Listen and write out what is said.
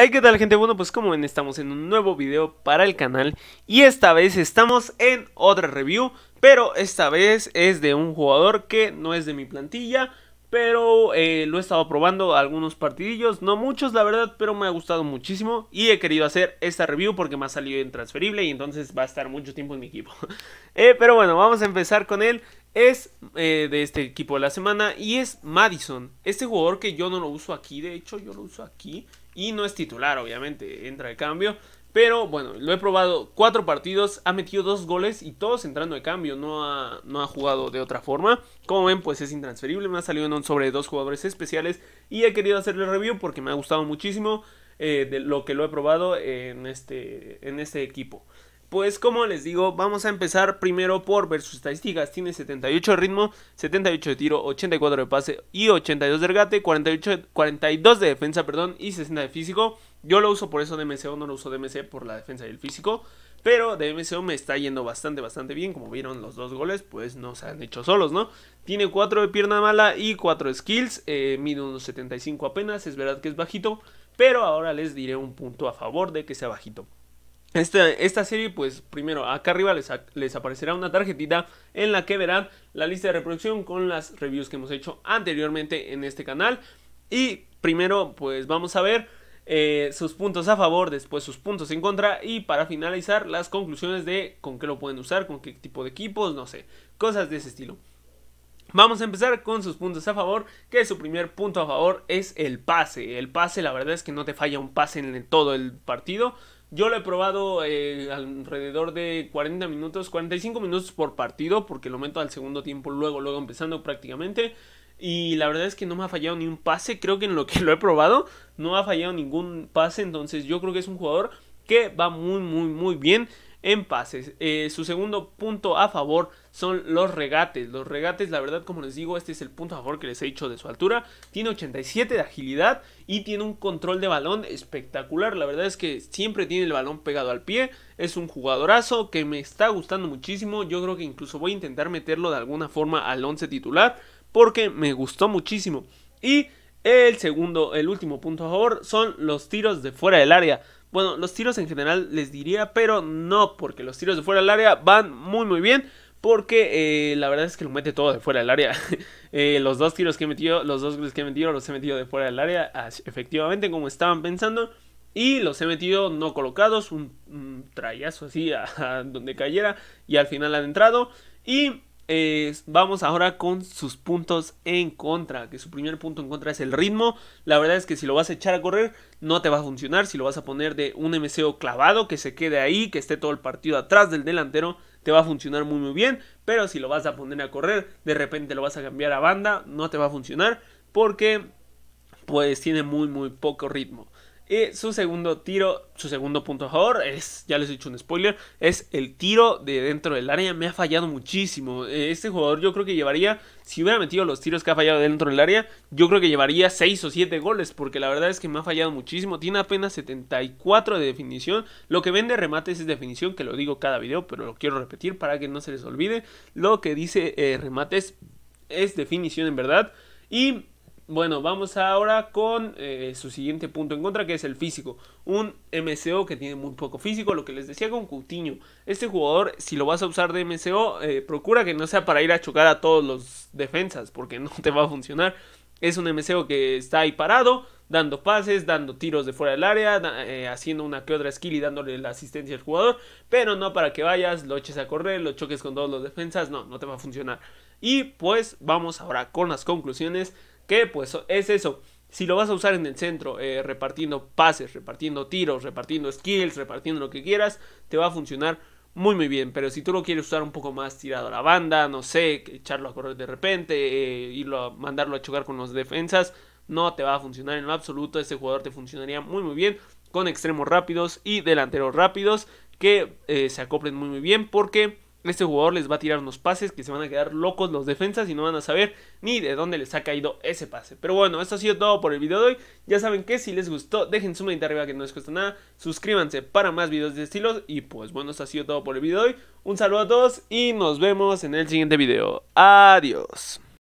Hey, ¿qué tal gente? Bueno, pues como ven estamos en un nuevo video para el canal y esta vez estamos en otra review, pero esta vez es de un jugador que no es de mi plantilla, pero eh, lo he estado probando algunos partidillos, no muchos la verdad, pero me ha gustado muchísimo. Y he querido hacer esta review porque me ha salido intransferible y entonces va a estar mucho tiempo en mi equipo. Eh, pero bueno, vamos a empezar con él. Es eh, de este equipo de la semana y es Madison. Este jugador que yo no lo uso aquí, de hecho yo lo uso aquí. Y no es titular, obviamente, entra de cambio. Pero bueno, lo he probado cuatro partidos, ha metido dos goles y todos entrando de cambio, no ha, no ha jugado de otra forma. Como ven, pues es intransferible, me ha salido en un sobre dos jugadores especiales y he querido hacerle review porque me ha gustado muchísimo eh, de lo que lo he probado en este, en este equipo. Pues como les digo, vamos a empezar primero por ver sus estadísticas. Tiene 78 de ritmo, 78 de tiro, 84 de pase y 82 de regate, 48, 42 de defensa, perdón, y 60 de físico. Yo lo uso por eso de MCO, no lo uso de por la defensa y el físico. Pero de me está yendo bastante, bastante bien. Como vieron los dos goles, pues no se han hecho solos, ¿no? Tiene 4 de pierna mala y 4 skills. Eh, mide unos 75 apenas, es verdad que es bajito. Pero ahora les diré un punto a favor de que sea bajito. Esta, esta, serie, pues primero, acá arriba les, les, aparecerá una tarjetita en la que verán la lista de reproducción con las reviews que hemos hecho anteriormente en este canal. Y primero, pues vamos a ver eh, sus puntos a favor, después sus puntos en contra y para finalizar las conclusiones de con qué lo pueden usar, con qué tipo de equipos, no sé, cosas de ese estilo. Vamos a empezar con sus puntos a favor, que su primer punto a favor es el pase. El pase, la verdad es que no te falla un pase en todo el partido. Yo lo he probado eh, alrededor de 40 minutos, 45 minutos por partido, porque lo meto al segundo tiempo luego, luego empezando prácticamente. Y la verdad es que no me ha fallado ni un pase. Creo que en lo que lo he probado no ha fallado ningún pase. Entonces yo creo que es un jugador que va muy, muy, muy bien en pases. Eh, su segundo punto a favor son los regates. Los regates, la verdad, como les digo, este es el punto a favor que les he dicho de su altura. Tiene 87 de agilidad y tiene un control de balón espectacular. La verdad es que siempre tiene el balón pegado al pie. Es un jugadorazo que me está gustando muchísimo. Yo creo que incluso voy a intentar meterlo de alguna forma al 11 titular porque me gustó muchísimo. Y el segundo, el último punto a favor son los tiros de fuera del área. Bueno, los tiros en general les diría, pero no, porque los tiros de fuera del área van muy muy bien. Porque eh, la verdad es que lo mete todo de fuera del área. Eh, los dos tiros que he metido, los dos que he metido, los he metido de fuera del área, efectivamente, como estaban pensando. Y los he metido no colocados, un, trayazo así a donde cayera. Y al final han entrado. Y vamos ahora con sus puntos en contra. Que su primer punto en contra es el ritmo. La verdad es que si lo vas a echar a correr, no te va a funcionar. Si lo vas a poner de un MCO clavado, que se quede ahí, que esté todo el partido atrás del delantero, te va a funcionar muy muy bien. Pero si lo vas a poner a correr, de repente lo vas a cambiar a banda, no te va a funcionar. Porque pues tiene muy muy poco ritmo su segundo tiro, su segundo punto a favor, es, ya les he dicho un spoiler, es el tiro de dentro del área. Me ha fallado muchísimo. Eh, este jugador yo creo que llevaría, si hubiera metido los tiros que ha fallado dentro del área, yo creo que llevaría 6 o 7 goles, porque la verdad es que me ha fallado muchísimo. Tiene apenas 74 de definición. Lo que vende remates es definición, que lo digo cada video, pero lo quiero repetir para que no se les olvide. Lo que dice eh, remates es definición en verdad. Y bueno, vamos ahora con eh, su siguiente punto en contra, que es el físico. Un MCO que tiene muy poco físico, lo que les decía con Coutinho. Este jugador, si lo vas a usar de MCO, eh, procura que no sea para ir a chocar a todos los defensas, porque no te va a funcionar. Es un MCO que está ahí parado, dando pases, dando tiros de fuera del área, eh, haciendo una que otra skill y dándole la asistencia al jugador, pero no para que vayas, lo eches a correr, lo choques con todos los defensas, no, no te va a funcionar. Y pues vamos ahora con las conclusiones ¿Qué? Pues es eso. Si lo vas a usar en el centro, eh, repartiendo pases, repartiendo tiros, repartiendo skills, repartiendo lo que quieras, te va a funcionar muy muy bien. Pero si tú lo quieres usar un poco más tirado a la banda, no sé, echarlo a correr de repente, eh, irlo mandarlo a chocar con los defensas, no te va a funcionar en lo absoluto. ese jugador te funcionaría muy muy bien con extremos rápidos y delanteros rápidos que eh, se acoplen muy muy bien porque este jugador les va a tirar unos pases que se van a quedar locos los defensas y no van a saber ni de dónde les ha caído ese pase. Pero bueno, esto ha sido todo por el video de hoy. Ya saben que si les gustó, dejen su manita arriba que no les cuesta nada. Suscríbanse para más videos de estilo Y pues bueno, esto ha sido todo por el video de hoy. Un saludo a todos y nos vemos en el siguiente video. Adiós.